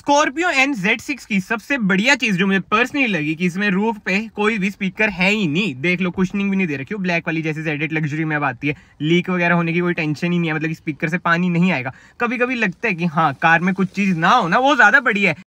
Scorpio N Z six की सबसे बढ़िया चीज जो मुझे पर्सनली लगी कि इसमें रूफ पे कोई भी स्पीकर है ही नहीं देख लो कुशनिंग भी नहीं दे रखी हो ब्लैक वाली जैसे जेडेट लग्जरी में अब आती है लीक वगैरह होने की कोई टेंशन ही नहीं है मतलब स्पीकर से पानी नहीं आएगा कभी कभी लगता है कि हाँ कार में कुछ चीज़ ना हो ना वो ज़्यादा बढ़िया है